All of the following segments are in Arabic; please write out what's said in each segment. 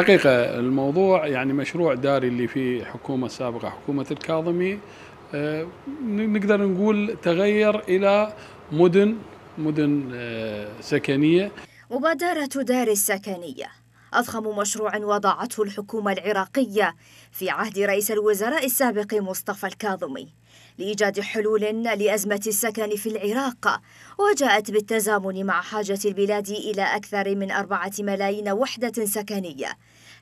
حقيقة الموضوع يعني مشروع داري اللي في حكومة سابقة حكومة الكاظمي آه، نقدر نقول تغير إلى مدن مدن آه، سكنية مبادرة دار السكنية أضخم مشروع وضعته الحكومة العراقية في عهد رئيس الوزراء السابق مصطفى الكاظمي لإيجاد حلول لأزمة السكن في العراق وجاءت بالتزامن مع حاجة البلاد إلى أكثر من أربعة ملايين وحدة سكنية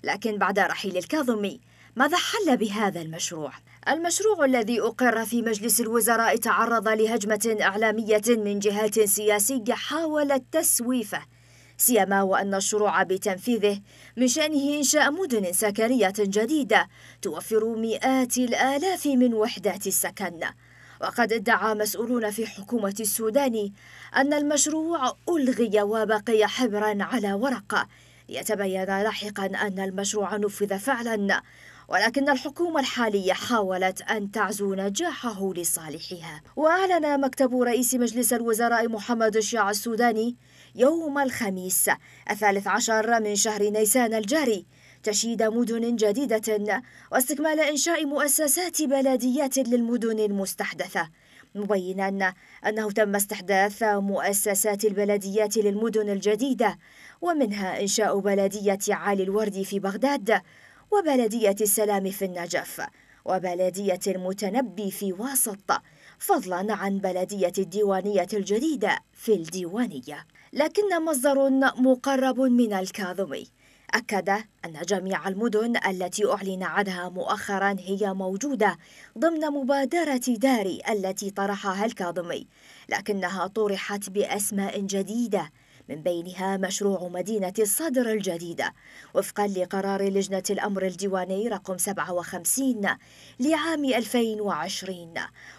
لكن بعد رحيل الكاظمي ماذا حل بهذا المشروع؟ المشروع الذي أقر في مجلس الوزراء تعرض لهجمة إعلامية من جهات سياسية حاولت تسويفه سيما وأن الشروع بتنفيذه من شأنه إنشاء مدن سكنية جديدة توفر مئات الآلاف من وحدات السكن وقد ادعى مسؤولون في حكومة السودان أن المشروع ألغي وبقي حبرا على ورقة يتبين لاحقا أن المشروع نفذ فعلا ولكن الحكومة الحالية حاولت أن تعزو نجاحه لصالحها وأعلن مكتب رئيس مجلس الوزراء محمد الشيع السوداني يوم الخميس الثالث عشر من شهر نيسان الجاري تشييد مدن جديدة واستكمال إنشاء مؤسسات بلديات للمدن المستحدثة مبينا أنه تم استحداث مؤسسات البلديات للمدن الجديدة ومنها إنشاء بلدية عالي الورد في بغداد وبلدية السلام في النجف وبلدية المتنبي في واسط فضلا عن بلدية الديوانية الجديدة في الديوانية لكن مصدر مقرب من الكاظمي أكد أن جميع المدن التي أعلن عنها مؤخرا هي موجودة ضمن مبادرة داري التي طرحها الكاظمي لكنها طرحت بأسماء جديدة من بينها مشروع مدينة الصدر الجديدة وفقا لقرار لجنة الأمر الديواني رقم 57 لعام 2020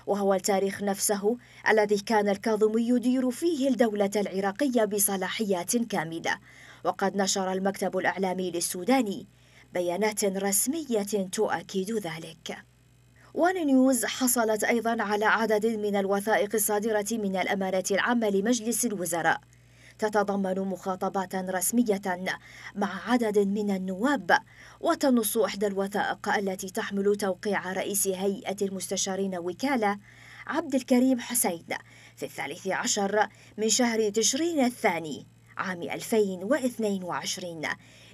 وهو التاريخ نفسه الذي كان الكاظمي يدير فيه الدولة العراقية بصلاحيات كاملة وقد نشر المكتب الإعلامي للسوداني بيانات رسمية تؤكد ذلك وان نيوز حصلت أيضا على عدد من الوثائق الصادرة من الأمانة العامة لمجلس الوزراء تتضمن مخاطبات رسمية مع عدد من النواب وتنص إحدى الوثائق التي تحمل توقيع رئيس هيئة المستشارين وكالة عبد الكريم حسين في الثالث عشر من شهر تشرين الثاني عام 2022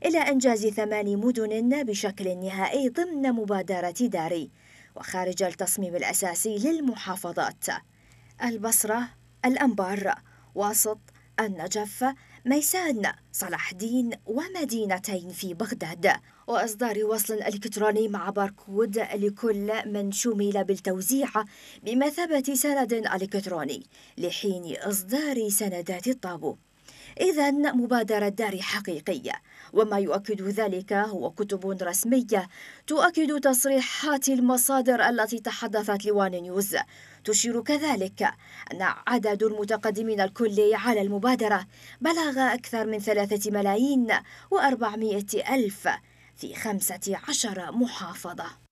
إلى إنجاز ثمان مدن بشكل نهائي ضمن مبادرة داري وخارج التصميم الأساسي للمحافظات البصرة الأنبار واسط النجف ميسان صلاح الدين ومدينتين في بغداد وإصدار وصل إلكتروني مع باركود لكل من شمل بالتوزيع بمثابة سند إلكتروني لحين إصدار سندات الطابو إذا مبادرة دار حقيقية وما يؤكد ذلك هو كتب رسمية تؤكد تصريحات المصادر التي تحدثت لوان نيوز تشير كذلك أن عدد المتقدمين الكلي على المبادرة بلغ أكثر من ثلاثة ملايين وأربعمائة ألف في خمسة عشر محافظة